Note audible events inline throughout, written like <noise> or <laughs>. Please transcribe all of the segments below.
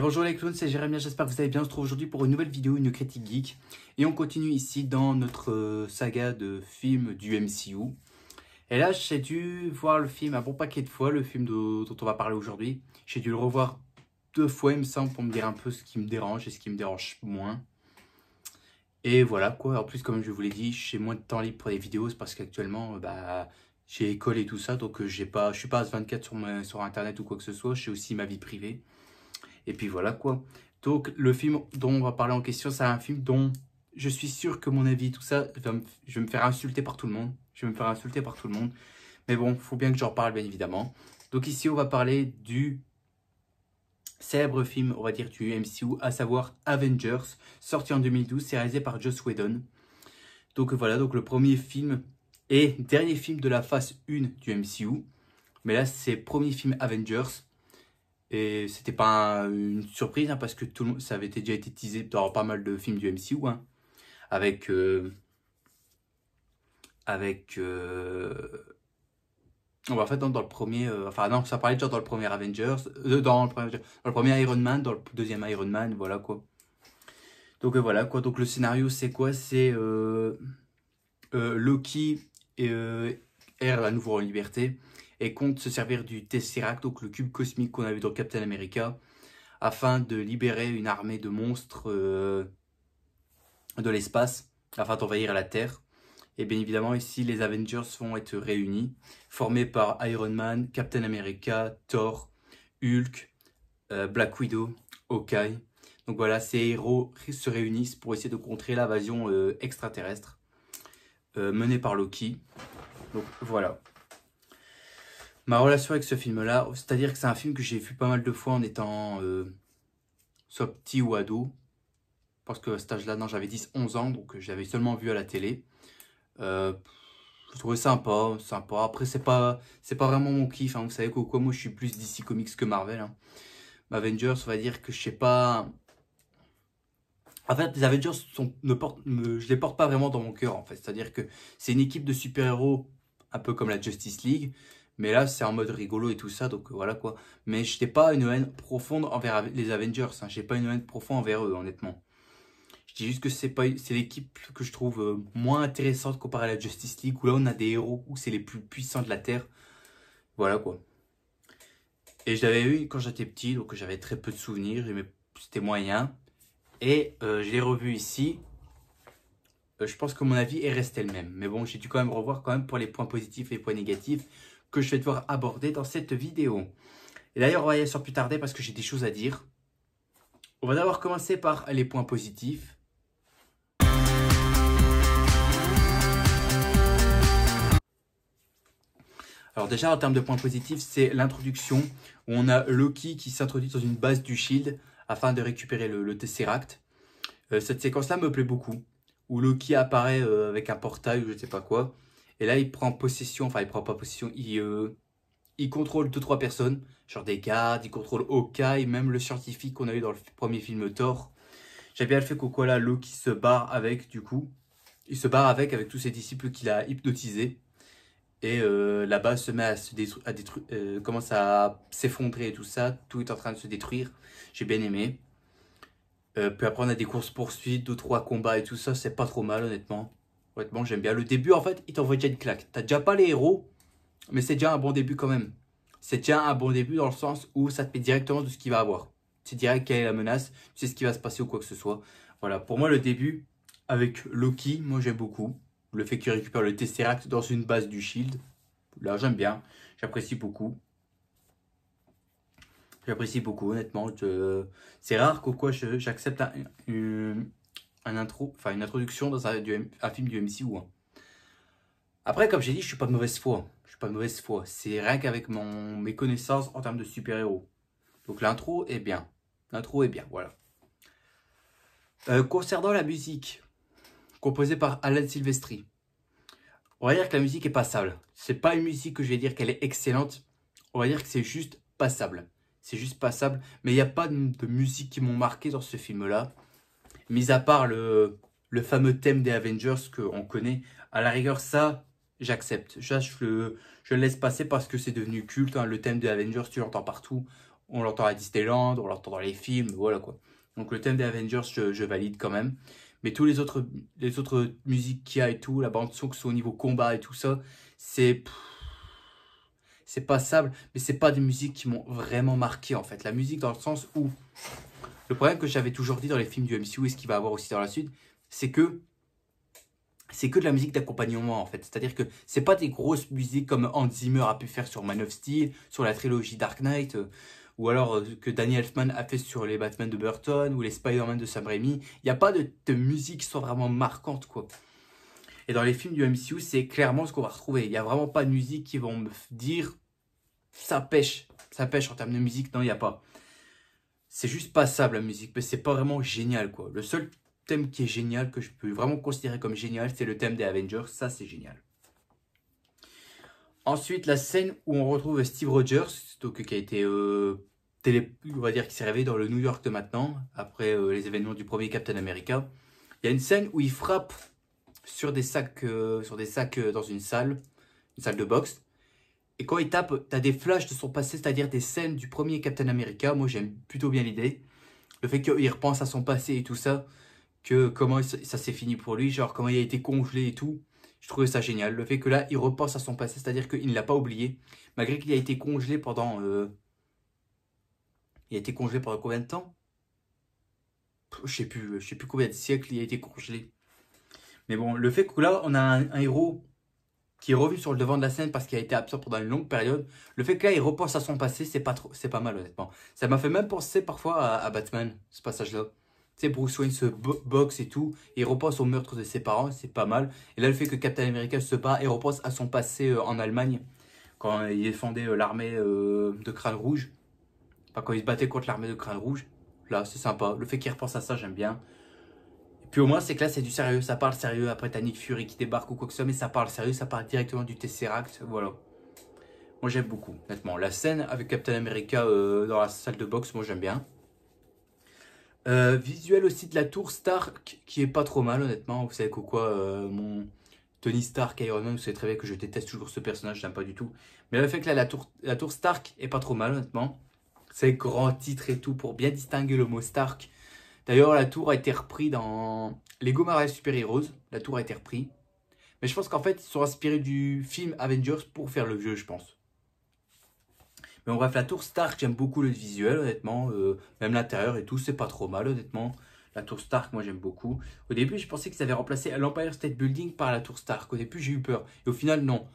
bonjour les clowns, c'est Jérémy, j'espère que vous allez bien, on se retrouve aujourd'hui pour une nouvelle vidéo, une critique geek. Et on continue ici dans notre euh, saga de films du MCU. Et là, j'ai dû voir le film un bon paquet de fois, le film dont on va parler aujourd'hui. J'ai dû le revoir deux fois, il me semble, pour me dire un peu ce qui me dérange et ce qui me dérange moins. Et voilà quoi, en plus comme je vous l'ai dit, j'ai moins de temps libre pour les vidéos, c'est parce qu'actuellement, euh, bah, j'ai école et tout ça, donc euh, j'ai pas, je suis pas à 24 sur, sur internet ou quoi que ce soit, j'ai aussi ma vie privée. Et puis voilà quoi. Donc le film dont on va parler en question, c'est un film dont je suis sûr que mon avis, tout ça, je vais me faire insulter par tout le monde. Je vais me faire insulter par tout le monde. Mais bon, il faut bien que j'en parle, bien évidemment. Donc ici, on va parler du célèbre film, on va dire, du MCU, à savoir Avengers, sorti en 2012, c'est réalisé par Joss Whedon. Donc voilà, donc le premier film et dernier film de la phase 1 du MCU. Mais là, c'est premier film Avengers. Et c'était pas une surprise, hein, parce que tout le monde, ça avait déjà été teasé dans pas mal de films du MCU. Hein. avec... Euh, avec... Euh, va en fait, dans, le premier, euh, enfin non, ça parlait déjà euh, dans le premier Avengers, dans, le premier, Iron Man, dans le deuxième Iron Man, voilà quoi. Donc euh, voilà quoi, donc le scénario c'est quoi C'est Loki erre à nouveau en liberté et compte se servir du Tesseract, donc le cube cosmique qu'on a vu dans Captain America, afin de libérer une armée de monstres de l'espace, afin d'envahir la Terre. Et bien évidemment, ici, les Avengers vont être réunis, formés par Iron Man, Captain America, Thor, Hulk, euh, Black Widow, Hawkeye. Donc voilà, ces héros se réunissent pour essayer de contrer l'invasion euh, extraterrestre euh, menée par Loki. Donc voilà. Ma relation avec ce film-là, c'est-à-dire que c'est un film que j'ai vu pas mal de fois en étant soit petit ou ado. Parce que à cet âge-là, non, j'avais 10-11 ans, donc j'avais seulement vu à la télé. Euh, je trouvais sympa, sympa. Après, c'est pas, c'est pas vraiment mon kiff. Hein. Vous savez quoi, moi, je suis plus DC Comics que Marvel. Hein. Avengers, on va dire que je sais pas. En fait, les Avengers sont, ne portent, je les porte pas vraiment dans mon cœur, en fait. C'est-à-dire que c'est une équipe de super-héros, un peu comme la Justice League. Mais là, c'est en mode rigolo et tout ça, donc voilà quoi. Mais je n'ai pas une haine profonde envers les Avengers. Hein. Je n'ai pas une haine profonde envers eux, honnêtement. J'ai juste que c'est pas c'est l'équipe que je trouve euh, moins intéressante comparée à la Justice League où là on a des héros où c'est les plus puissants de la terre. Voilà quoi. Et je l'avais eu quand j'étais petit donc j'avais très peu de souvenirs, mais c'était moyen. Et euh, je l'ai revu ici. Euh, je pense que mon avis est resté le même. Mais bon, j'ai dû quand même revoir quand même pour les points positifs et les points négatifs que je vais devoir aborder dans cette vidéo. Et d'ailleurs, on va y aller sans plus tarder parce que j'ai des choses à dire. On va d'abord commencer par les points positifs. Alors déjà, en termes de points positifs, c'est l'introduction. où On a Loki qui s'introduit dans une base du Shield afin de récupérer le, Tesseract. Euh, cette séquence-là me plaît beaucoup, où Loki apparaît euh, avec un portail ou je ne sais pas quoi. Et là, il prend possession, enfin, il prend pas possession, il, euh, il contrôle 2-3 personnes, genre des gardes, il contrôle Hawkeye, même le scientifique qu'on a eu dans le premier film Thor. J'aime bien le fait qu'au là, Loki se barre avec, du coup. Il se barre avec, avec tous ses disciples qu'il a hypnotisés. Et euh, la base se met à se détruire, euh, commence à s'effondrer et tout ça. Tout est en train de se détruire. J'ai bien aimé. Euh, puis après, on a des courses-poursuites, deux, trois combats et tout ça. C'est pas trop mal, honnêtement. Honnêtement, j'aime bien. Le début, en fait, il t'envoie déjà une claque. T'as déjà pas les héros, mais c'est déjà un bon début quand même. C'est déjà un bon début dans le sens où ça te met directement de ce qu'il va avoir. Tu sais direct quelle est la menace, tu sais ce qui va se passer ou quoi que ce soit. Voilà, pour moi, le début avec Loki, moi j'aime beaucoup le fait qu'il récupère le Tesseract dans une base du Shield. Là, j'aime bien. J'apprécie beaucoup. J'apprécie beaucoup, honnêtement. C'est rare quoi j'accepte une, intro, une introduction dans un, film du MCU. Hein. Après, comme j'ai dit, je suis pas de mauvaise foi. Je suis pas de mauvaise foi. C'est rien qu'avec mes connaissances en termes de super-héros. Donc l'intro est bien. L'intro est bien, voilà. Euh, concernant la musique, composé par Alan Silvestri. On va dire que la musique est passable. C'est pas une musique que je vais dire qu'elle est excellente. On va dire que c'est juste passable. C'est juste passable. Mais il n'y a pas de musique qui m'ont marqué dans ce film-là. Mis à part le, le fameux thème des Avengers qu'on connaît. À la rigueur, ça, j'accepte. Je, le, je laisse passer parce que c'est devenu culte. Hein. Le thème des Avengers, tu l'entends partout. On l'entend à Disneyland, on l'entend dans les films, voilà quoi. Donc le thème des Avengers, je valide quand même. Mais tous les autres, les autres musiques qu'il y a et tout, la bande son que ce soit au niveau combat et tout ça, c'est c'est passable, mais c'est pas des musiques qui m'ont vraiment marqué en fait. La musique dans le sens où le problème que j'avais toujours dit dans les films du MCU et ce qu'il va avoir aussi dans la suite, c'est que c'est que de la musique d'accompagnement en fait. C'est-à-dire que c'est pas des grosses musiques comme Hans Zimmer a pu faire sur Man of Steel, sur la trilogie Dark Knight. Euh, ou alors euh, que Danny Elfman a fait sur les Batman de Burton ou les Spider-Man de Sam Raimi. Il n'y a pas de, musique qui soit vraiment marquante, quoi. Et dans les films du MCU, c'est clairement ce qu'on va retrouver. Il n'y a vraiment pas de musique qui vont me dire ça pêche, ça pêche en termes de musique. Non, il n'y a pas. C'est juste passable la musique, mais c'est pas vraiment génial, quoi. Le seul thème qui est génial, que je peux vraiment considérer comme génial, c'est le thème des Avengers. Ça, c'est génial. Ensuite, la scène où on retrouve Steve Rogers, qui a été, euh, télé, on va dire, qui s'est réveillé dans le New York de maintenant, après euh, les événements du premier Captain America. Il y a une scène où il frappe sur des sacs, euh, sur des sacs dans une salle, une salle de boxe. Et quand il tape, t'as des flashs de son passé, c'est-à-dire des scènes du premier Captain America. Moi, j'aime plutôt bien l'idée. Le fait qu'il repense à son passé et tout ça, que comment ça s'est fini pour lui, genre comment il a été congelé et tout. Je trouvais ça génial. Le fait que là, il repense à son passé, c'est-à-dire qu'il ne l'a pas oublié. Malgré qu'il a été congelé pendant... Euh, il a été congelé pendant combien de temps Je sais plus. Je sais plus combien de siècles il a été congelé. Mais bon, le fait que là, on a un, héros qui est revu sur le devant de la scène parce qu'il a été absent pendant une longue période. Le fait que là, il repense à son passé, c'est pas trop, c'est pas mal honnêtement. Ça m'a fait même penser parfois à Batman, ce passage-là. Tu Bruce Wayne se boxe et tout, et il repense au meurtre de ses parents, c'est pas mal. Et là, le fait que Captain America se bat et repense à son passé euh, en Allemagne, quand il défendait euh, l'armée euh, de Crâne Rouge, enfin, quand il se battait contre l'armée de Crâne Rouge, là, c'est sympa. Le fait qu'il repense à ça, j'aime bien. Et puis au moins, c'est que là, c'est du sérieux, ça parle sérieux. Après, t'as Fury qui débarque ou quoi que ce soit, mais ça parle sérieux, ça parle directement du Tesseract, voilà. Moi, j'aime beaucoup, honnêtement. La scène avec Captain America dans la salle de boxe, moi, j'aime bien. Euh, visuel aussi de la tour Stark qui est pas trop mal honnêtement. Vous savez quoi euh, mon Tony Stark Iron Man, vous savez très bien que je déteste toujours ce personnage, j'aime pas du tout. Mais le fait que la tour, la tour Stark est pas trop mal honnêtement. C'est grand titre et tout pour bien distinguer le mot Stark. D'ailleurs la tour a été reprise dans Lego Marvel Super Heroes. La tour a été reprise. Mais je pense qu'en fait ils sont inspirés du film Avengers pour faire le vieux je pense. Mais bref, la tour Stark, j'aime beaucoup le visuel, honnêtement. Euh, même l'intérieur et tout, c'est pas trop mal, honnêtement. La tour Stark, moi j'aime beaucoup. Au début, je pensais qu'ils avaient remplacé l'Empire State Building par la tour Stark. Au début, j'ai eu peur. Et au final, non.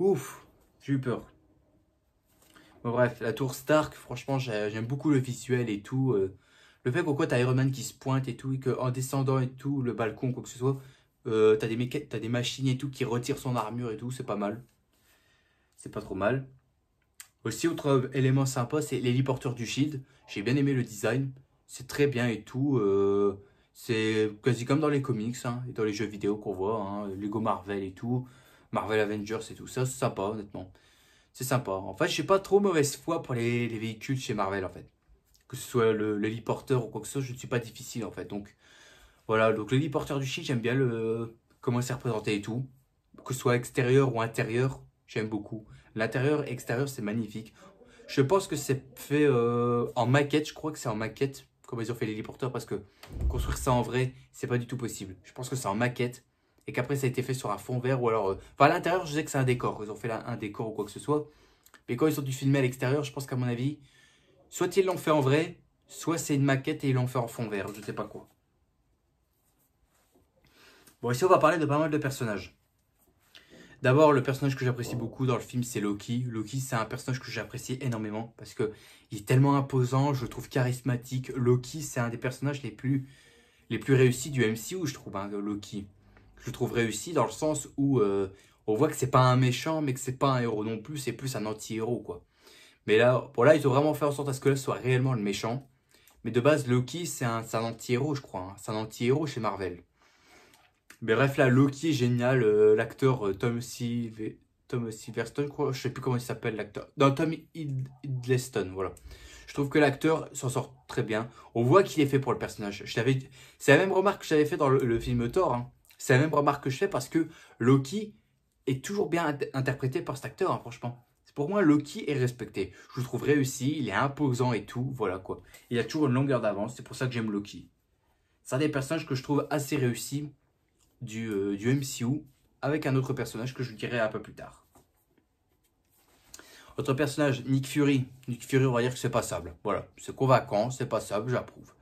Ouf, j'ai eu peur. Bon, bref, la tour Stark, franchement, j'aime beaucoup le visuel et tout. Euh. le fait pourquoi t'as Iron Man qui se pointe et tout, et en descendant et tout, le balcon, quoi que ce soit, euh, t'as des, as des machines et tout qui retirent son armure et tout, c'est pas mal. C'est pas trop mal. Aussi, autre élément sympa, c'est l'héliporteur du shield. J'ai bien aimé le design. C'est très bien et tout. Euh, c'est quasi comme dans les comics hein, et dans les jeux vidéo qu'on voit. Hein, Lego Marvel et tout. Marvel Avengers et tout ça. C'est sympa, honnêtement. C'est sympa. En fait, je n'ai pas trop mauvaise foi pour les, véhicules chez Marvel, en fait. Que ce soit l'héliporteur ou quoi que ce soit, je ne suis pas difficile, en fait. Donc, voilà. Donc, l'héliporteur du shield, j'aime bien le comment c'est représenté et tout. Que ce soit extérieur ou intérieur, J'aime beaucoup. L'intérieur, extérieur, c'est magnifique. Je pense que c'est fait euh, en maquette. Je crois que c'est en maquette. Comme ils ont fait l'héliporteur parce que construire ça en vrai, c'est pas du tout possible. Je pense que c'est en maquette et qu'après ça a été fait sur un fond vert ou alors... Euh, enfin, à l'intérieur, je sais que c'est un décor. Ils ont fait là un décor ou quoi que ce soit. Mais quand ils ont dû filmer à l'extérieur, je pense qu'à mon avis, soit ils l'ont fait en vrai, soit c'est une maquette et ils l'ont fait en fond vert. Je sais pas quoi. Bon, ici, on va parler de pas mal de personnages. D'abord, le personnage que j'apprécie beaucoup dans le film, c'est Loki. Loki, c'est un personnage que j'apprécie énormément parce que il est tellement imposant, je le trouve charismatique. Loki, c'est un des personnages les plus, les plus réussis du MCU, je trouve, hein, Loki. Je le trouve réussi dans le sens où euh, on voit que c'est pas un méchant, mais que c'est pas un héros non plus, c'est plus un anti-héros, quoi. Mais là, pour là, ils ont vraiment fait en sorte à ce que là soit réellement le méchant. Mais de base, Loki, c'est un, anti-héros, je crois. Hein. C'est un anti-héros chez Marvel. Mais bref, là, Loki est génial. Euh, l'acteur euh, Tom, si Tom Silverstone, quoi. je sais plus comment il s'appelle l'acteur. Non, Tom Hiddleston, voilà. Je trouve que l'acteur s'en sort très bien. On voit qu'il est fait pour le personnage. c'est la même remarque que j'avais fait dans le, film Thor. Hein. C'est la même remarque que je fais parce que Loki est toujours bien interprété par cet acteur, hein, franchement. Pour moi, Loki est respecté. Je le trouve réussi, il est imposant et tout, voilà quoi. Il a toujours une longueur d'avance, c'est pour ça que j'aime Loki. C'est un des personnages que je trouve assez réussi du, MCU euh, avec un autre personnage que je vous dirai un peu plus tard. Autre personnage, Nick Fury. Nick Fury, on va dire que c'est passable. Voilà, c'est convaincant, c'est passable, j'approuve.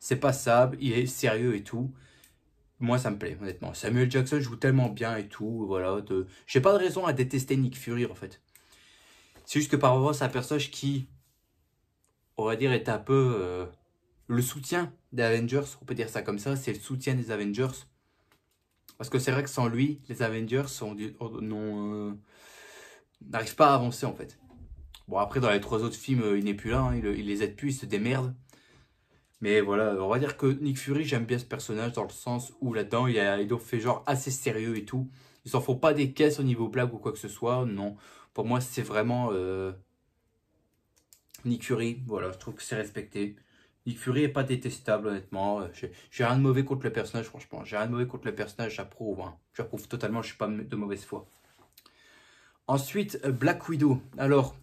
C'est passable, il est sérieux et tout. Moi, ça me plaît, honnêtement. Samuel Jackson joue tellement bien et tout, voilà. Je J'ai pas de raison à détester Nick Fury, en fait. C'est juste que par rapport c'est un personnage qui, on va dire, est un peu euh, le soutien des Avengers. On peut dire ça comme ça, c'est le soutien des Avengers parce que c'est vrai que sans lui, les Avengers oh, euh, n'arrivent pas à avancer en fait. Bon après dans les trois autres films, euh, il n'est plus là, hein, il, les aide plus, il se démerde. Mais voilà, on va dire que Nick Fury, j'aime bien ce personnage dans le sens où là-dedans, il, a, fait genre assez sérieux et tout. Ils s'en font pas des caisses au niveau blague ou quoi que ce soit, non. Pour moi, c'est vraiment euh, Nick Fury, voilà, je trouve que c'est respecté. Nick Fury est pas détestable, honnêtement. Euh, j'ai rien de mauvais contre le personnage, franchement. J'ai rien de mauvais contre le personnage, j'approuve. Je hein. J'approuve totalement, je suis pas de mauvaise foi. Ensuite, euh, Black Widow. Alors,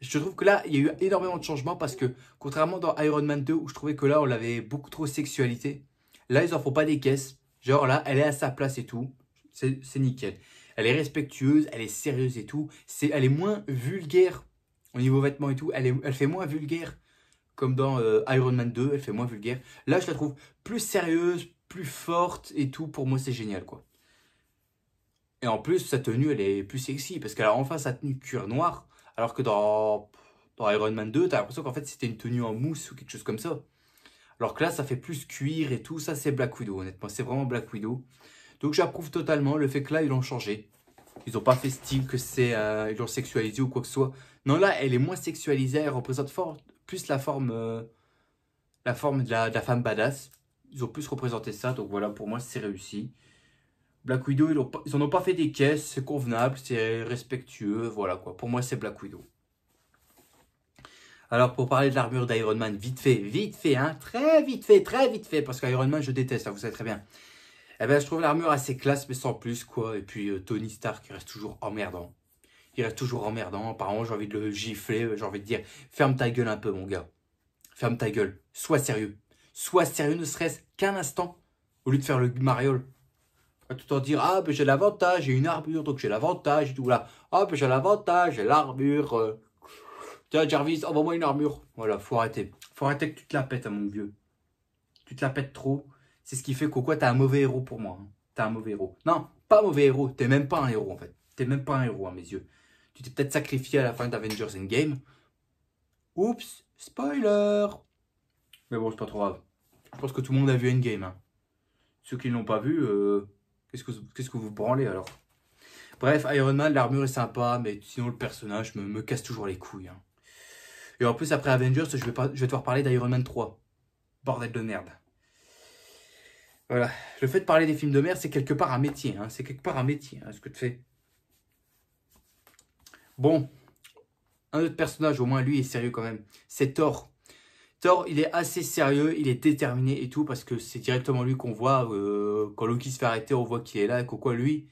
je trouve que là, il y a eu énormément de changements parce que, contrairement dans Iron Man 2, où je trouvais que là, on avait beaucoup trop sexualité, là, ils en font pas des caisses. Genre là, elle est à sa place et tout. C'est nickel. Elle est respectueuse, elle est sérieuse et tout. C'est, elle est moins vulgaire au niveau vêtements et tout. Elle, elle fait moins vulgaire comme dans euh, Iron Man 2, elle fait moins vulgaire. Là, je la trouve plus sérieuse, plus forte et tout. Pour moi, c'est génial, quoi. Et en plus, sa tenue, elle est plus sexy parce qu'elle a enfin sa tenue cuir noir, alors que dans, dans Iron Man 2, t'as l'impression qu'en fait, c'était une tenue en mousse ou quelque chose comme ça. Alors que là, ça fait plus cuir et tout. Ça, c'est Black Widow, honnêtement. C'est vraiment Black Widow. Donc, j'approuve totalement le fait que là, ils l'ont changé. Ils n'ont pas fait style que c'est... Euh, ils l'ont sexualisé ou quoi que ce soit. Non, là, elle est moins sexualisée, elle représente plus la forme, euh, la forme de la, femme badass. Ils ont plus représenté ça, donc voilà, pour moi, c'est réussi. Black Widow, ils, ont pas, ont pas fait des caisses, c'est convenable, c'est respectueux, voilà quoi. Pour moi, c'est Black Widow. Alors pour parler de l'armure d'Iron Man, vite fait, vite fait, hein, très vite fait, très vite fait, parce qu'Iron Man, je déteste, hein, vous savez très bien. Eh bien je trouve l'armure assez classe, mais sans plus, quoi. Et puis, euh, Tony Stark reste toujours emmerdant il reste toujours emmerdant. Apparemment, j'ai envie de le gifler, j'ai envie de dire ferme ta gueule un peu, mon gars. Ferme ta gueule. Sois sérieux. Sois sérieux, ne serait-ce qu'un instant, au lieu de faire le mariole. tout en dire ah ben, j'ai l'avantage, j'ai une armure donc j'ai l'avantage tout là. Ah ben, j'ai l'avantage, j'ai l'armure. Euh. Tiens Jarvis, envoie-moi une armure. Voilà, faut arrêter. Faut arrêter que tu te la pètes, hein, mon vieux. Tu te la pètes trop. C'est ce qui fait qu'au quoi t'es un mauvais héros pour moi. Hein. T'es un mauvais héros. Non, pas mauvais héros. T'es même pas un héros en fait. T'es même pas un héros à mes yeux tu t'es peut-être sacrifié à la fin d'Avengers Endgame. Oups, spoiler Mais bon, c'est pas trop grave. Je pense que tout le monde a vu Endgame. Hein. Ceux qui ne l'ont pas vu, euh, qu'est-ce, que, qu'est-ce que vous branlez alors Bref, Iron Man, l'armure est sympa, mais sinon le personnage me, casse toujours les couilles. Hein. Et en plus, après Avengers, je vais, te je vais devoir parler d'Iron Man 3. Bordel de merde. Voilà. Le fait de parler des films de merde, c'est quelque part un métier. Hein. C'est quelque part un métier, hein, ce que tu fais. Bon, un autre personnage, au moins lui, est sérieux quand même. C'est Thor. Thor, il est assez sérieux, il est déterminé et tout, parce que c'est directement lui qu'on voit. Euh, quand Loki se fait arrêter, on voit qu'il est là, et quoi lui,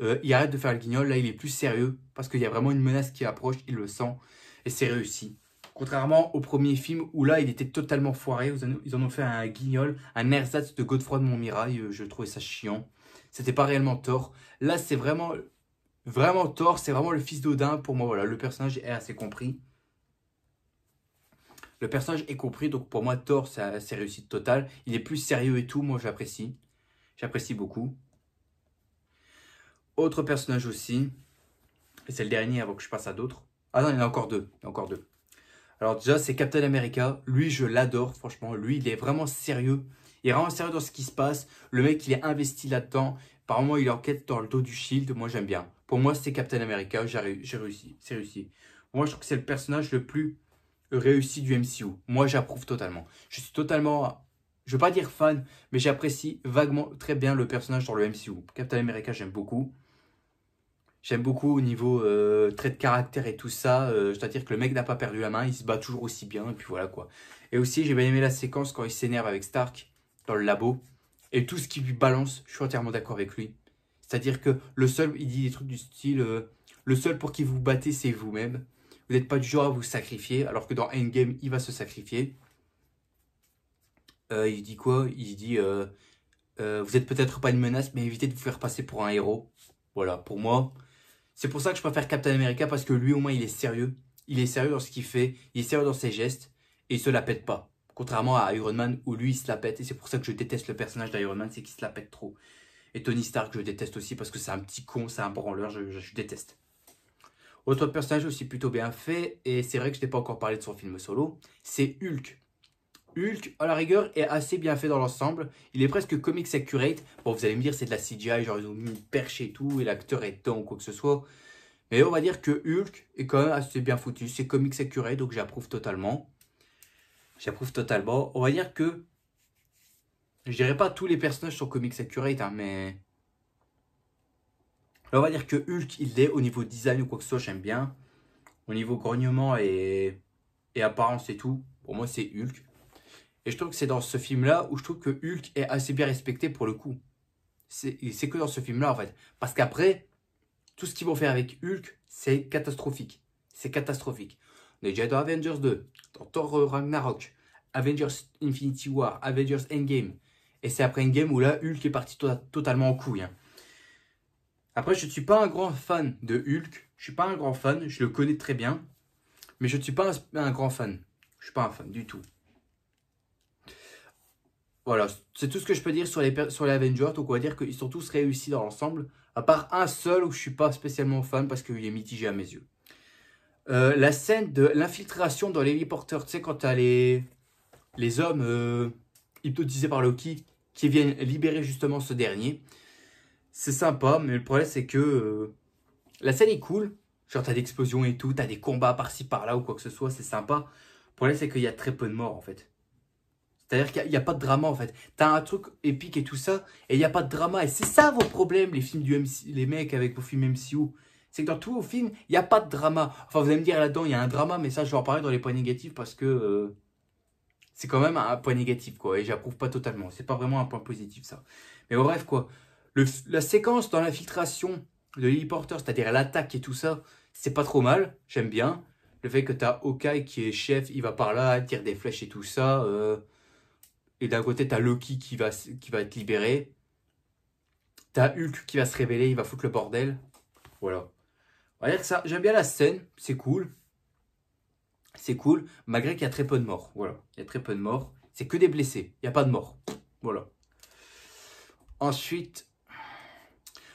euh, il arrête de faire le guignol. Là, il est plus sérieux, parce qu'il y a vraiment une menace qui approche, il le sent, et c'est réussi. Contrairement au premier film, où là, il était totalement foiré. Ils en ont fait un guignol, un ersatz de Godfrey de Montmirail. Euh, je trouvais ça chiant. C'était pas réellement Thor. Là, c'est vraiment Vraiment Thor, c'est vraiment le fils d'Odin pour moi. Voilà, le personnage est assez compris. Le personnage est compris, donc pour moi Thor, c'est réussite totale. Il est plus sérieux et tout, moi j'apprécie. J'apprécie beaucoup. Autre personnage aussi, et c'est le dernier avant que je passe à d'autres. Ah non, il y en a encore deux, il y en a encore deux. Alors déjà, c'est Captain America. Lui, je l'adore, franchement. Lui, il est vraiment sérieux. Il est vraiment sérieux dans ce qui se passe. Le mec, il est investi là-dedans. Apparemment, il enquête dans le dos du shield. Moi, j'aime bien. Pour moi, c'est Captain America, j'ai réussi, c'est réussi. moi, je trouve que c'est le personnage le plus réussi du MCU. Moi, j'approuve totalement. Je suis totalement, je veux pas dire fan, mais j'apprécie vaguement très bien le personnage dans le MCU. Captain America, j'aime beaucoup. J'aime beaucoup au niveau euh, trait de caractère et tout ça. Euh, c'est-à-dire que le mec n'a pas perdu la main, il se bat toujours aussi bien, et puis voilà quoi. Et aussi, j'ai bien aimé la séquence quand il s'énerve avec Stark dans le labo. Et tout ce qu'il lui balance, je suis entièrement d'accord avec lui. C'est-à-dire que le seul, il dit des trucs du style, euh, le seul pour qui vous battez, c'est vous-même. Vous n'êtes pas du genre à vous sacrifier, alors que dans Endgame, il va se sacrifier. Euh, il dit quoi Il dit, euh, vous n'êtes peut-être pas une menace, mais évitez de vous faire passer pour un héros. Voilà, pour moi. C'est pour ça que je préfère Captain America, parce que lui, au moins, il est sérieux. Il est sérieux dans ce qu'il fait, il est sérieux dans ses gestes, et il se la pète pas. Contrairement à Iron Man, où lui, il se la pète, et c'est pour ça que je déteste le personnage d'Iron Man, c'est qu'il se la pète trop. Et Tony Stark, je déteste aussi parce que c'est un petit con, c'est un branleur, je, je, déteste. Autre personnage aussi plutôt bien fait, et c'est vrai que je n'ai pas encore parlé de son film solo, c'est Hulk. Hulk, à la rigueur, est assez bien fait dans l'ensemble. Il est presque comics accurate. Bon, vous allez me dire, c'est de la CGI, genre ils ont mis une perche et tout, et l'acteur est temps ou quoi que ce soit. Mais on va dire que Hulk est quand même assez bien foutu. C'est comics accurate, donc j'approuve totalement. J'approuve totalement. On va dire que je dirais pas tous les personnages sont comics accurate, hein, mais... on va dire que Hulk, il est au niveau design ou quoi que ce soit, j'aime bien. Au niveau grognement et, et apparence et tout, pour moi, c'est Hulk. Et je trouve que c'est dans ce film-là où je trouve que Hulk est assez bien respecté pour le coup. C'est que dans ce film-là, en fait. Parce qu'après, tout ce qu'ils vont faire avec Hulk, c'est catastrophique. C'est catastrophique. On est déjà dans Avengers 2, dans Thor euh, Ragnarok, Avengers Infinity War, Avengers Endgame. Et c'est après une game où là, Hulk est parti tota-, totalement en couille. Hein. Après, je ne suis pas un grand fan de Hulk. Je ne suis pas un grand fan. Je le connais très bien. Mais je ne suis pas un, grand fan. Je ne suis pas un fan du tout. Voilà, c'est tout ce que je peux dire sur les, sur les Avengers. Donc, on va dire qu'ils sont tous réussis dans l'ensemble. À part un seul où je ne suis pas spécialement fan parce qu'il est mitigé à mes yeux. Euh, la scène de l'infiltration dans l'héliporteur, tu sais, quand tu les, les hommes euh, hypnotisés par Loki, qui viennent libérer justement ce dernier. C'est sympa, mais le problème c'est que euh, la scène est cool. Genre t'as explosions et tout, t'as des combats par-ci par-là ou quoi que ce soit, c'est sympa. Le problème c'est qu'il y a très peu de morts en fait. C'est-à-dire qu'il n'y a, pas de drama en fait. T'as un truc épique et tout ça, et il n'y a pas de drama. Et c'est ça vos problèmes, les films du les mecs avec vos films MCU. C'est que dans tous vos films, il n'y a pas de drama. Enfin, vous allez me dire là-dedans, il y a un drama, mais ça, je vais en parler dans les points négatifs parce que euh, c'est quand même un point négatif, quoi. Et j'approuve pas totalement. C'est pas vraiment un point positif, ça. Mais bref, quoi. la séquence dans l'infiltration de Lily c'est-à-dire l'attaque et tout ça, c'est pas trop mal. J'aime bien. Le fait que t'as Okai qui est chef, il va par là, tire des flèches et tout ça. Euh, et d'un côté, t'as Loki qui va, qui va être libéré. T'as Hulk qui va se révéler, il va foutre le bordel. Voilà. On ça, j'aime bien la scène, c'est cool c'est cool, malgré qu'il y a très peu de morts. Voilà, il y a très peu de morts. C'est que des blessés, il n'y a pas de morts. Voilà. Ensuite,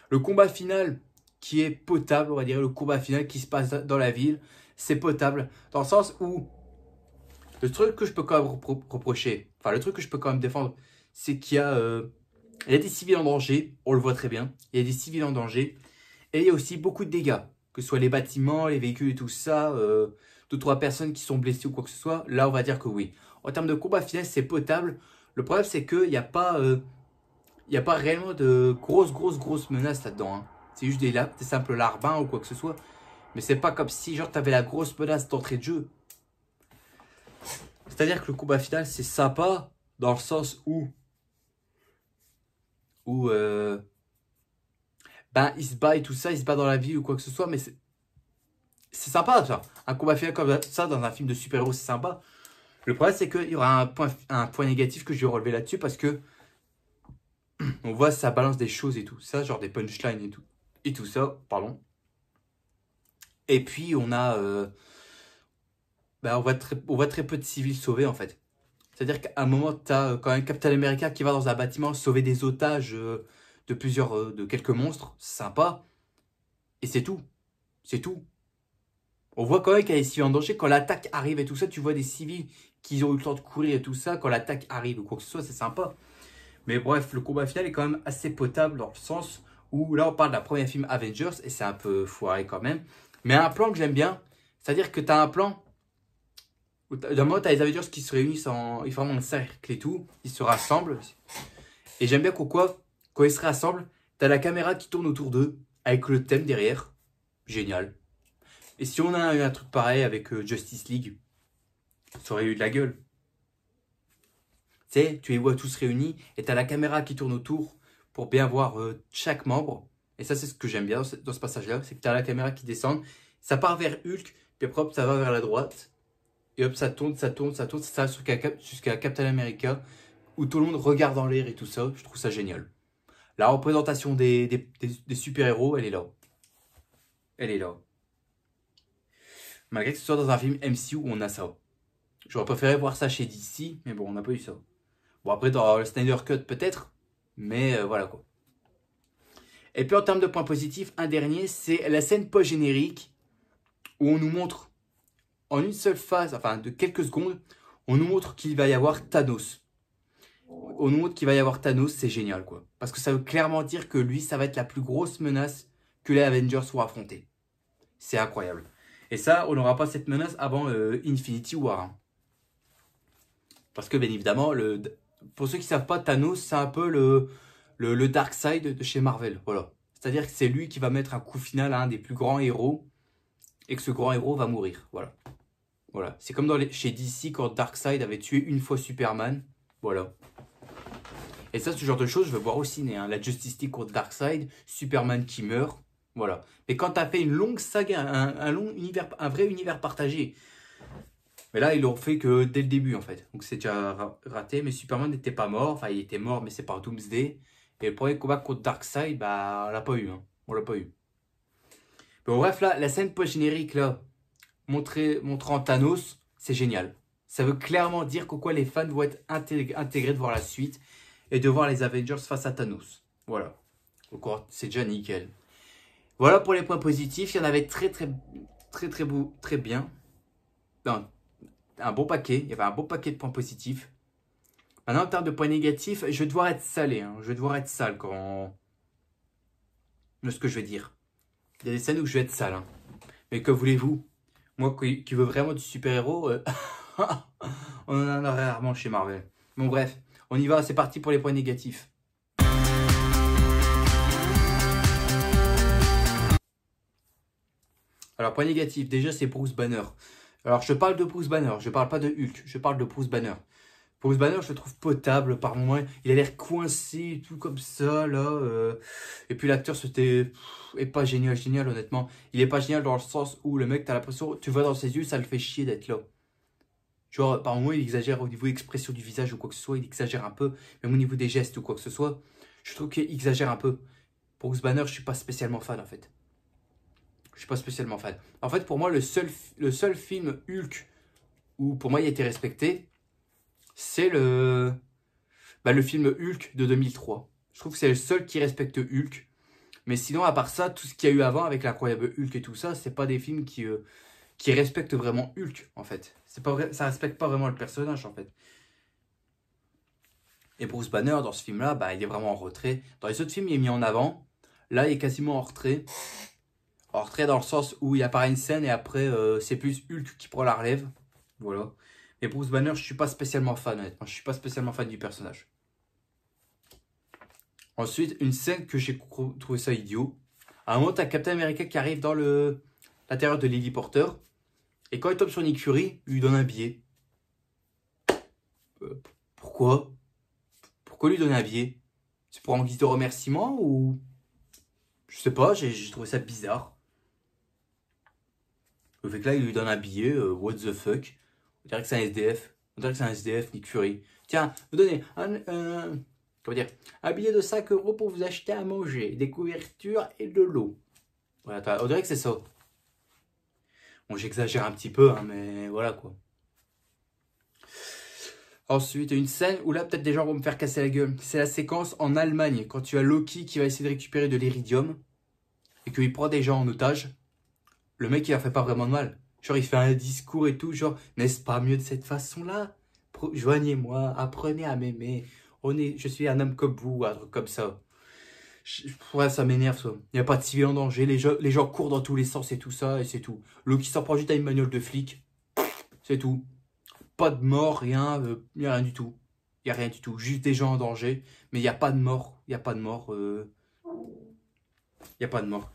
le combat final qui est potable, on va dire, le combat final qui se passe dans la ville, c'est potable, dans le sens où le truc que je peux quand même reprocher, enfin le truc que je peux quand même défendre, c'est qu'il euh, y, a des civils en danger, on le voit très bien, il y a des civils en danger, et il y a aussi beaucoup de dégâts, que ce soit les bâtiments, les véhicules et tout ça, euh, deux, trois personnes qui sont blessées ou quoi que ce soit, là on va dire que oui. En termes de combat final, c'est potable. Le problème c'est il n'y a pas... il euh, n'y a pas réellement de grosses, grosses, grosses menaces là-dedans. Hein. C'est juste des, des simples larbins ou quoi que ce soit. Mais c'est pas comme si, genre, t'avais la grosse menace d'entrée de jeu. C'est-à-dire que le combat final, c'est sympa dans le sens où. Où. Euh, ben, il se bat et tout ça, il se bat dans la vie ou quoi que ce soit, mais c'est sympa ça. Un combat final comme ça dans un film de super-héros, c'est sympa. Le problème, c'est qu'il y aura un point, un point négatif que je vais relever là-dessus parce que <clears throat> on voit ça balance des choses et tout ça, genre des punchlines et tout, et tout ça, pardon. Et puis on a, euh, bah, on voit très, on voit très peu de civils sauvés en fait. C'est-à-dire qu'à un moment, tu euh, quand même Captain America qui va dans un bâtiment sauver des otages euh, de plusieurs, de quelques monstres, sympa. Et c'est tout, c'est tout on voit quand même qu'elle est en danger. Quand l'attaque arrive et tout ça, tu vois des civils qui ont eu le temps de courir et tout ça quand l'attaque arrive ou quoi que ce soit, c'est sympa. Mais bref, le combat final est quand même assez potable dans le sens où là on parle d'un premier film Avengers et c'est un peu foiré quand même. Mais un plan que j'aime bien, c'est-à-dire que tu as un plan où d'un moment tu as les Avengers qui se réunissent, en, ils un cercle et tout, ils se rassemblent. Et j'aime bien pourquoi, quand ils se rassemblent, tu as la caméra qui tourne autour d'eux avec le thème derrière. Génial. Et si on a eu un truc pareil avec euh, Justice League, ça aurait eu de la gueule. Tu sais, tu les vois tous réunis et tu as la caméra qui tourne autour pour bien voir euh, chaque membre. Et ça, c'est ce que j'aime bien dans ce, passage-là, c'est que tu as la caméra qui descend, ça part vers Hulk, puis après, ça va vers la droite. Et hop, ça tourne, ça tourne, ça tourne, ça jusqu'à Captain America, où tout le monde regarde en l'air et tout ça. Je trouve ça génial. La représentation des super-héros, elle est là. Elle est là. Malgré que ce soit dans un film MCU où on a ça. J'aurais préféré voir ça chez DC, mais bon, on n'a pas eu ça. Bon, après, dans le Snyder Cut, peut-être, mais euh, voilà quoi. Et puis, en termes de points positifs, un dernier, c'est la scène post-générique où on nous montre, en une seule phase, enfin, de quelques secondes, on nous montre qu'il va y avoir Thanos. On nous montre qu'il va y avoir Thanos, c'est génial quoi. Parce que ça veut clairement dire que lui, ça va être la plus grosse menace que les Avengers vont affronter. C'est incroyable. Et ça, on n'aura pas cette menace avant euh, Infinity War. Hein. Parce que, bien évidemment, le, pour ceux qui ne savent pas, Thanos, c'est un peu le, le, Dark Side de chez Marvel. Voilà. C'est-à-dire que c'est lui qui va mettre un coup final à un des plus grands héros et que ce grand héros va mourir. Voilà. Voilà. C'est comme dans chez DC quand Darkseid avait tué une fois Superman. Voilà. Et ça, ce genre de choses, je veux voir au ciné. Hein. La Justice League contre Darkseid, Superman qui meurt. Voilà. Mais quand tu as fait une longue saga, un, long univers, un vrai univers partagé, mais là, ils l'ont fait que dès le début, en fait. Donc, c'est déjà raté. Mais Superman n'était pas mort. Enfin, il était mort, mais c'est par Doomsday. Et le premier combat contre Darkseid, bah, on l'a pas eu. Hein. On l'a pas eu. Bon, bref, là, la scène post-générique, là, montrée, montrant Thanos, c'est génial. Ça veut clairement dire qu'au quoi les fans vont être intégrés, intégrés de voir la suite et de voir les Avengers face à Thanos. Voilà. C'est déjà nickel. Voilà pour les points positifs. Il y en avait très, très, très, très, très bien. un bon paquet. Il y avait un bon paquet de points positifs. Maintenant, en termes de points négatifs, je vais devoir être salé. Hein. Je vais devoir être sale quand... De ce que je vais dire. Il y a des scènes où je vais être sale. Hein. Mais que voulez-vous Moi qui veux vraiment du super-héros, euh, <laughs> on en a rarement chez Marvel. Bon bref, on y va, c'est parti pour les points négatifs. Alors, point négatif, déjà, c'est Bruce Banner. Alors, je parle de Bruce Banner, je parle pas de Hulk, je parle de Bruce Banner. Bruce Banner, je le trouve potable par moment, Il a l'air coincé, tout comme ça, là. Euh. Et puis l'acteur, c'était. est pas génial, génial, honnêtement. Il est pas génial dans le sens où le mec, t'as l'impression, tu vois dans ses yeux, ça le fait chier d'être là. Tu vois, par moins il exagère au niveau expression du visage ou quoi que ce soit, il exagère un peu. Même au niveau des gestes ou quoi que ce soit, je trouve qu'il exagère un peu. Bruce Banner, je suis pas spécialement fan, en fait. Je suis pas spécialement fan. En fait, pour moi, le seul, le seul film Hulk où pour moi il a été respecté, c'est le, bah, le film Hulk de 2003. Je trouve que c'est le seul qui respecte Hulk. Mais sinon, à part ça, tout ce qu'il y a eu avant avec l'incroyable Hulk et tout ça, c'est pas des films qui, euh, qui respectent vraiment Hulk, en fait. C'est pas ça respecte pas vraiment le personnage, en fait. Et Bruce Banner, dans ce film-là, bah, il est vraiment en retrait. Dans les autres films, il est mis en avant. Là, il est quasiment en retrait. Alors retrait dans le sens où il apparaît une scène et après euh, c'est plus Hulk qui prend la relève. Voilà. Mais Bruce Banner, je suis pas spécialement fan honnêtement. Je suis pas spécialement fan du personnage. Ensuite, une scène que j'ai trouvé ça idiot. À un moment, t'as Captain America qui arrive dans l'intérieur de Lily Porter. Et quand il tombe sur Nick Fury, il lui donne un billet. Euh, pourquoi Pourquoi lui donner un billet C'est pour en guise de remerciement ou... Je sais pas, j'ai trouvé ça bizarre. Fait que là, il lui donne un billet, euh, what the fuck. On dirait que c'est un SDF. On dirait que c'est un SDF, Nick Fury. Tiens, vous donnez un, euh, comment dire, un billet de 5 euros pour vous acheter à manger, des couvertures et de l'eau. Voilà, on dirait que c'est ça. Bon, j'exagère un petit peu, hein, mais voilà quoi. Ensuite, une scène où là, peut-être des gens vont me faire casser la gueule. C'est la séquence en Allemagne, quand tu as Loki qui va essayer de récupérer de l'iridium et qu'il prend des gens en otage le mec il a fait pas vraiment de mal. Genre il fait un discours et tout, genre n'est-ce pas mieux de cette façon-là Joignez-moi, apprenez à m'aimer. je suis un homme comme vous, un truc comme ça. ouais, ça m'énerve ça. Il n'y a pas de civil en danger, les gens, les gens courent dans tous les sens et tout ça, et c'est tout. Le qui s'en prend juste à une de flic, c'est tout. Pas de mort, rien, il euh, n'y a rien du tout. Il n'y a rien du tout, juste des gens en danger, mais il n'y a pas de mort, il n'y a pas de mort. Il euh, n'y a pas de mort.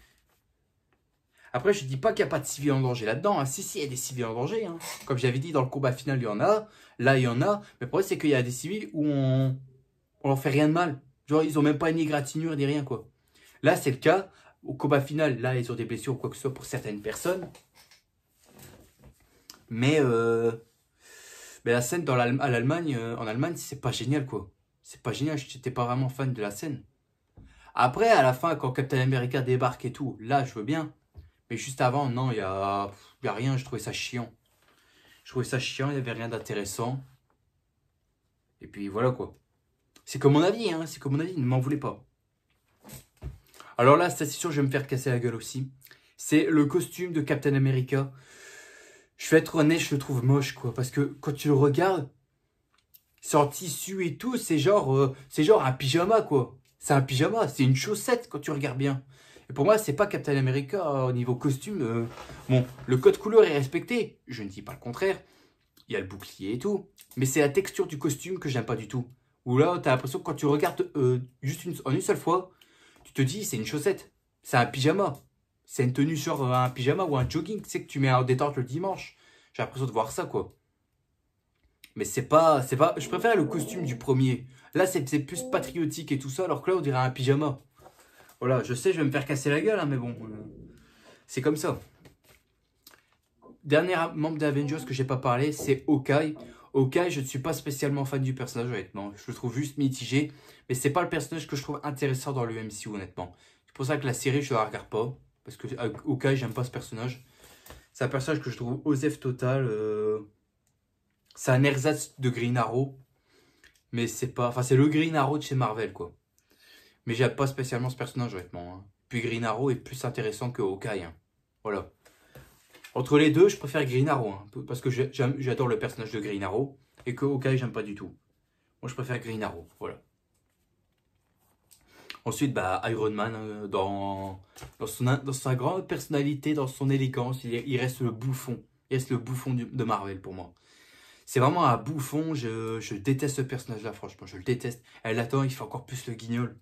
Après, je dis pas qu'il n'y a pas de civils en danger là-dedans. Hein. Si, si, il y a des civils en danger. Hein. Comme j'avais dit, dans le combat final, il y en a. Là, il y en a. Mais le problème, c'est qu'il y a des civils où on, ne leur fait rien de mal. Genre, ils ont même pas une égratignure ni rien, quoi. Là, c'est le cas. Au combat final, là, ils ont des blessures ou quoi que ce soit pour certaines personnes. Mais, euh, mais la scène dans l'Allemagne, euh, en Allemagne, c'est pas génial, quoi. C'est pas génial. n'étais pas vraiment fan de la scène. Après, à la fin, quand Captain America débarque et tout, là, je veux bien. Mais juste avant, non, il n'y a, y a rien, je trouvais ça chiant. Je trouvais ça chiant, il n'y avait rien d'intéressant. Et puis voilà quoi. C'est comme mon avis, hein, c'est comme mon avis, ne m'en voulez pas. Alors là, c'est sûr, je vais me faire casser la gueule aussi. C'est le costume de Captain America. Je vais être honnête, je le trouve moche quoi. Parce que quand tu le regardes, c'est tissu et tout, c'est genre, euh, c'est genre un pyjama quoi. C'est un pyjama, c'est une chaussette quand tu regardes bien pour moi, c'est pas Captain America euh, au niveau costume. Euh, bon, le code couleur est respecté, je ne dis pas le contraire. Il y a le bouclier et tout. Mais c'est la texture du costume que j'aime pas du tout. Ou là, t'as l'impression que quand tu regardes euh, juste une, en une seule fois, tu te dis, c'est une chaussette, c'est un pyjama. C'est une tenue sur un pyjama ou un jogging, tu sais, que tu mets en détente le dimanche. J'ai l'impression de voir ça, quoi. Mais c'est pas, c'est pas, je préfère le costume du premier. Là, c'est plus patriotique et tout ça, alors que là, on dirait un pyjama. Voilà, oh je sais, je vais me faire casser la gueule, hein, mais bon, euh, c'est comme ça. Dernier membre d'Avengers que j'ai pas parlé, c'est Hawkeye. Hawkeye, je ne suis pas spécialement fan du personnage, honnêtement. Je le trouve juste mitigé, mais c'est pas le personnage que je trouve intéressant dans le honnêtement. C'est pour ça que la série, je la regarde pas, parce que euh, Hawkeye, j'aime pas ce personnage. C'est un personnage que je trouve osef total. Euh, c'est un ersatz de Green Arrow, mais c'est pas... Enfin, c'est le Green Arrow de chez Marvel, quoi. Mais j'aime pas spécialement ce personnage, honnêtement. Hein. Puis Green est plus intéressant que Hawkeye. Hein. Voilà. Entre les deux, je préfère Grinaro hein, parce que j'adore le personnage de Grinaro Et que Hawkeye, j'aime pas du tout. Moi, je préfère Grinaro. Voilà. Ensuite, bah, Iron Man, euh, dans, sa grande personnalité, dans son élégance, il, reste le bouffon. Il reste le bouffon de Marvel pour moi. C'est vraiment un bouffon. Je, je déteste ce personnage-là, franchement. Je le déteste. Elle attend, il fait encore plus le guignol.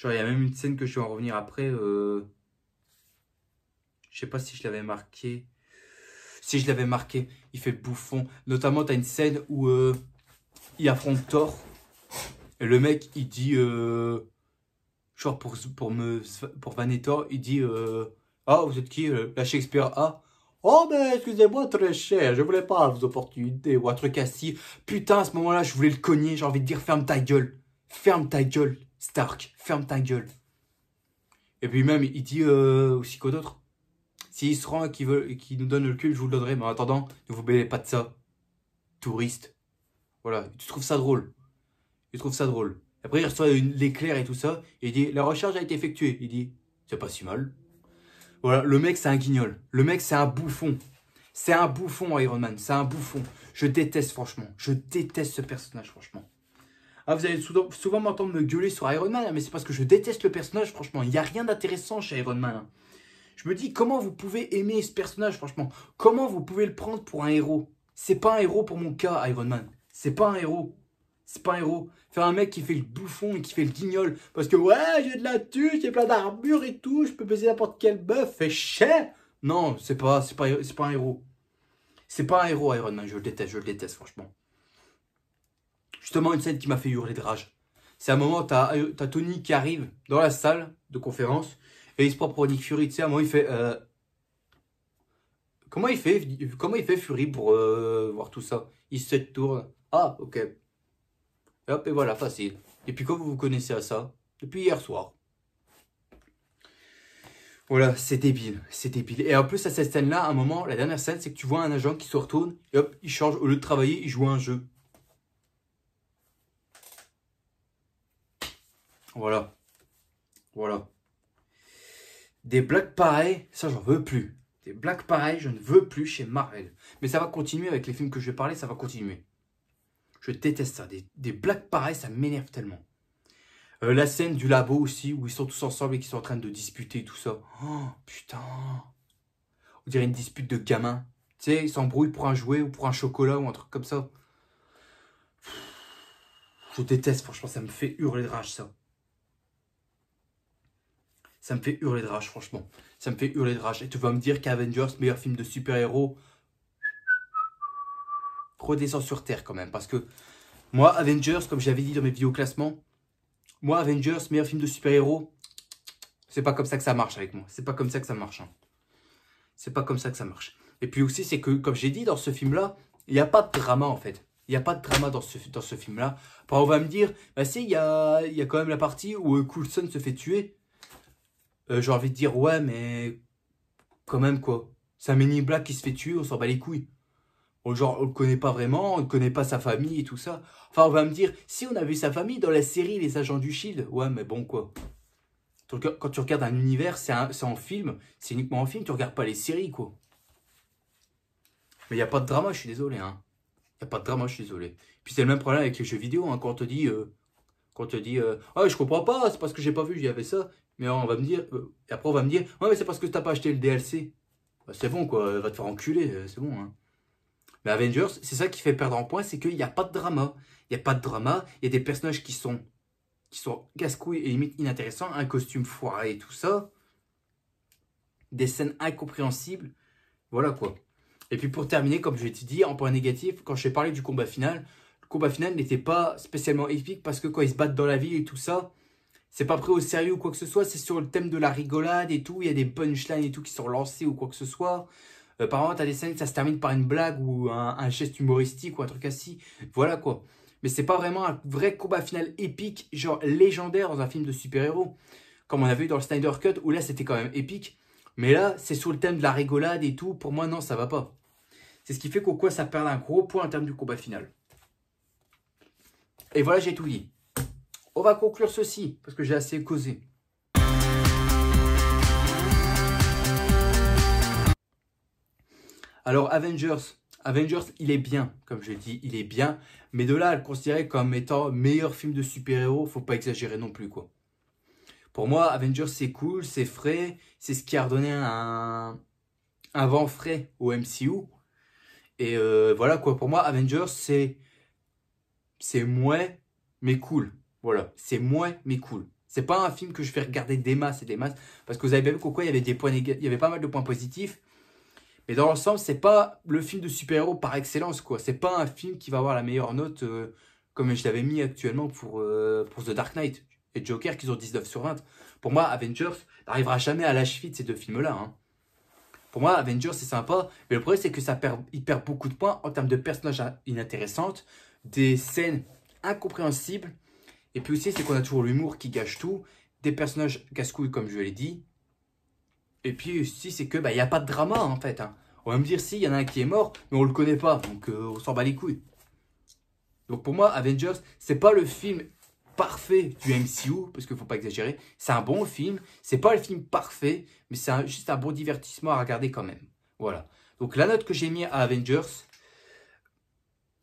Genre, il y a même une scène que je vais en revenir après. Euh, je sais pas si je l'avais marqué. Si je l'avais marqué, il fait bouffon. Notamment, t'as une scène où euh, il affronte Thor. Et le mec, il dit... Euh, genre, pour, pour, me, pour vanner Thor, il dit... Ah, vous êtes qui La Shakespeare A Oh, mais excusez-moi, très cher, je voulais pas vos opportunités ou un truc assis. Putain, à ce moment-là, je voulais le cogner, j'ai envie de dire ferme ta gueule. Ferme ta gueule. Stark, ferme ta gueule. Et puis même, il dit euh, aussi quoi d'autre S'il se rend et qu'il nous donne le cul, je vous le donnerai. Mais en attendant, ne vous bêlez pas de ça. Touriste. Voilà, tu trouves ça drôle. Il trouve ça drôle. Après, il reçoit l'éclair et tout ça. Et il dit, la recharge a été effectuée. Il dit, c'est pas si mal. Voilà, le mec, c'est un guignol. Le mec, c'est un bouffon. C'est un bouffon, Iron Man. C'est un bouffon. Je déteste, franchement. Je déteste ce personnage, franchement. Ah, vous allez souvent, souvent m'entendre me gueuler sur Iron Man, hein, mais c'est parce que je déteste le personnage, franchement. Il n'y a rien d'intéressant chez Iron Man. Hein. Je me dis, comment vous pouvez aimer ce personnage, franchement Comment vous pouvez le prendre pour un héros C'est pas un héros pour mon cas, Iron Man. C'est pas un héros. C'est pas un héros. Faire un mec qui fait le bouffon et qui fait le guignol. Parce que, ouais, j'ai de la tue, j'ai plein d'armure et tout, je peux baiser n'importe quel bœuf, fait cher Non, c'est pas, pas, pas un héros. C'est pas un héros, Iron Man. Je le déteste, je le déteste, franchement justement une scène qui m'a fait hurler de rage. C'est un moment, euh, t'as Tony qui arrive dans la salle de conférence et il se prend pour Nick Fury. Tu sais, à un moment, il fait. Euh, comment, il fait comment il fait Fury pour euh, voir tout ça Il se tourne. Ah, ok. hop, et voilà, facile. Et puis, quand vous vous connaissez à ça, depuis hier soir. Voilà, c'est débile, c'est débile. Et en plus, à cette scène-là, un moment, la dernière scène, c'est que tu vois un agent qui se retourne et hop, il change. Au lieu de travailler, il joue à un jeu. Voilà. Voilà. Des blagues pareilles, ça j'en veux plus. Des blagues pareilles, je ne veux plus chez Marvel. Mais ça va continuer avec les films que je vais parler, ça va continuer. Je déteste ça. Des, blagues pareilles, ça m'énerve tellement. Euh, la scène du labo aussi, où ils sont tous ensemble et qu'ils sont en train de disputer tout ça. Oh, putain. On dirait une dispute de gamins. Tu sais, ils s'embrouillent pour un jouet ou pour un chocolat ou un truc comme ça. Je déteste, franchement, ça me fait hurler de rage, ça ça me fait hurler de rage, franchement. Ça me fait hurler de rage. Et tu vas me dire qu'Avengers, meilleur film de super-héros, redescend sur Terre quand même. Parce que moi, Avengers, comme j'avais dit dans mes vidéos classement, moi, Avengers, meilleur film de super-héros, c'est pas comme ça que ça marche avec moi. C'est pas comme ça que ça marche. Hein. C'est pas comme ça que ça marche. Et puis aussi, c'est que, comme j'ai dit, dans ce film-là, il n'y a pas de drama en fait. Il n'y a pas de drama dans ce, film-là. Après, on va me dire, bah si, il y a, y a quand même la partie où euh, Coulson se fait tuer. Euh, j'ai envie de dire ouais, mais quand même quoi. C'est un mini black qui se fait tuer, on s'en bat les couilles. On, genre, on le connaît pas vraiment, on ne connaît pas sa famille et tout ça. Enfin, on va me dire, si on a vu sa famille dans la série Les Agents du Shield, ouais, mais bon quoi. Quand tu regardes un univers, c'est en film, c'est uniquement en film, tu regardes pas les séries quoi. Mais il n'y a pas de drama, je suis désolé. Il hein. n'y a pas de drama, je suis désolé. Puis c'est le même problème avec les jeux vidéo. Hein, quand on te dit, euh, quand on te dit euh, ah, je comprends pas, c'est parce que j'ai pas vu, il y avait ça. Mais on va me dire, euh, après on va me dire, ouais, mais c'est parce que t'as pas acheté le DLC. Bah, c'est bon, quoi, va te faire enculer, euh, c'est bon. Hein. Mais Avengers, c'est ça qui fait perdre en point c'est qu'il n'y a pas de drama. Il n'y a pas de drama, il y a des personnages qui sont, qui sont casse et limite inintéressants, un costume foiré et tout ça. Des scènes incompréhensibles. Voilà quoi. Et puis pour terminer, comme je l'ai dit, en point négatif, quand je vais parlé du combat final, le combat final n'était pas spécialement épique parce que quand ils se battent dans la ville et tout ça, c'est pas pris au sérieux ou quoi que ce soit, c'est sur le thème de la rigolade et tout, il y a des punchlines et tout qui sont lancés ou quoi que ce soit. Euh, apparemment, par t'as des scènes que ça se termine par une blague ou un, geste humoristique ou un truc assis. Voilà quoi. Mais c'est pas vraiment un vrai combat final épique, genre légendaire dans un film de super-héros. Comme on a vu dans le Snyder Cut, où là c'était quand même épique. Mais là, c'est sur le thème de la rigolade et tout. Pour moi, non, ça va pas. C'est ce qui fait qu'au quoi ça perd un gros point en termes du combat final. Et voilà, j'ai tout dit. On va conclure ceci, parce que j'ai assez causé. Alors Avengers, Avengers, il est bien, comme je l'ai dit, il est bien, mais de là à le considérer comme étant meilleur film de super-héros, faut pas exagérer non plus quoi. Pour moi, Avengers c'est cool, c'est frais, c'est ce qui a redonné un, vent frais au MCU. Et euh, voilà quoi, pour moi Avengers c'est c'est mouais mais cool. Voilà, c'est moins, mais cool. C'est pas un film que je fais regarder des masses et des masses, parce que vous avez bien vu qu'il il y avait des points il y avait pas mal de points positifs. Mais dans l'ensemble, c'est pas le film de super-héros par excellence, quoi. C'est pas un film qui va avoir la meilleure note, euh, comme je l'avais mis actuellement pour, euh, pour The Dark Knight et Joker, qui ont 19 sur 20. Pour moi, Avengers n'arrivera jamais à la de ces deux films-là. Hein. Pour moi, Avengers, c'est sympa, mais le problème, c'est que ça perd, il perd beaucoup de points en termes de personnages inintéressantes, des scènes incompréhensibles, et puis aussi, c'est qu'on a toujours l'humour qui gâche tout, des personnages casse-couilles comme je l'ai dit. Et puis aussi, c'est que bah, il n'y a pas de drama en fait. Hein. On va me dire si, il y en a un qui est mort, mais on le connaît pas, donc euh, on s'en bat les couilles. Donc pour moi, Avengers, c'est pas le film parfait du MCU, parce qu'il faut pas exagérer. C'est un bon film, c'est pas le film parfait, mais c'est juste un bon divertissement à regarder quand même. Voilà. Donc la note que j'ai mis à Avengers,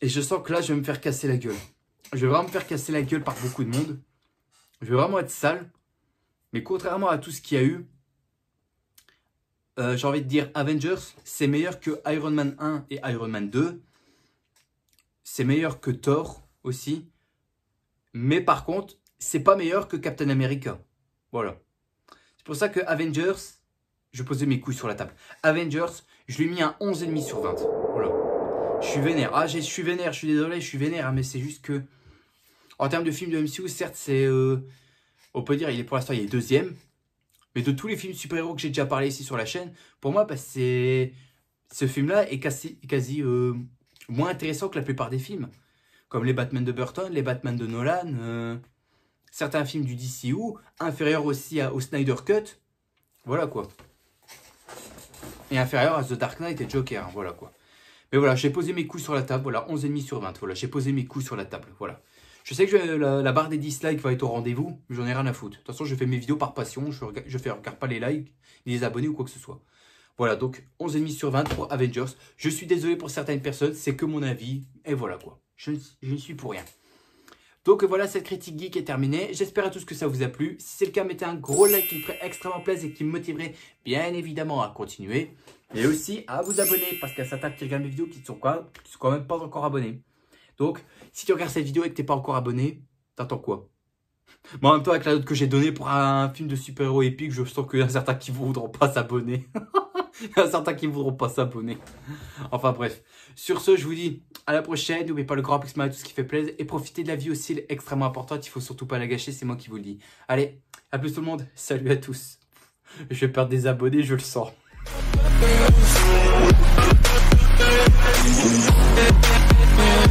et je sens que là, je vais me faire casser la gueule. Je vais vraiment me faire casser la gueule par beaucoup de monde. Je vais vraiment être sale. Mais contrairement à tout ce qu'il y a eu, euh, j'ai envie de dire Avengers, c'est meilleur que Iron Man 1 et Iron Man 2. C'est meilleur que Thor aussi. Mais par contre, c'est pas meilleur que Captain America. Voilà. C'est pour ça que Avengers, je posais mes couilles sur la table. Avengers, je lui ai mis un 11,5 sur 20. Voilà. Je suis vénère. Ah, je suis vénère, je suis désolé, je suis vénère, hein, mais c'est juste que en termes de films de MCU, certes, c'est. Euh, on peut dire, il est pour l'instant, il est deuxième. Mais de tous les films super-héros que j'ai déjà parlé ici sur la chaîne, pour moi, bah, Ce film-là est quasi, euh, moins intéressant que la plupart des films. Comme les Batman de Burton, les Batman de Nolan, euh, certains films du DCU, inférieurs aussi à, au Snyder Cut. Voilà quoi. Et inférieur à The Dark Knight et Joker, hein, voilà quoi. Mais voilà, j'ai posé mes coups sur la table, voilà, 11,5 sur 20, voilà, j'ai posé mes coups sur la table, voilà. Je sais que la, barre des dislikes va être au rendez-vous, mais j'en ai rien à foutre. De toute façon, je fais mes vidéos par passion, je ne regarde pas les likes, les abonnés ou quoi que ce soit. Voilà, donc 11,5 sur 20 pour Avengers. Je suis désolé pour certaines personnes, c'est que mon avis, et voilà quoi. Je, ne suis pour rien. Donc voilà, cette critique geek est terminée. J'espère à tous que ça vous a plu. Si c'est le cas, mettez un gros like qui me ferait extrêmement plaisir et qui me motiverait bien évidemment à continuer. Et aussi à vous abonner parce qu'il y a certains qui regardent mes vidéos qui ne sont, sont, quand même pas encore abonnés. Donc, si tu regardes cette vidéo et que t'es pas encore abonné, t'attends quoi Moi, en même temps, avec la note que j'ai donnée pour un film de super-héros épique, je sens qu'il y a certains qui voudront pas s'abonner. <laughs> Il y a certains qui ne voudront pas s'abonner. Enfin bref. Sur ce, je vous dis à la prochaine. N'oubliez pas le grand mal tout ce qui fait plaisir. Et profitez de la vie aussi, elle est extrêmement importante. Il faut surtout pas la gâcher, c'est moi qui vous le dis. Allez, à plus tout le monde. Salut à tous. <laughs> Je vais perdre des abonnés, je le sens.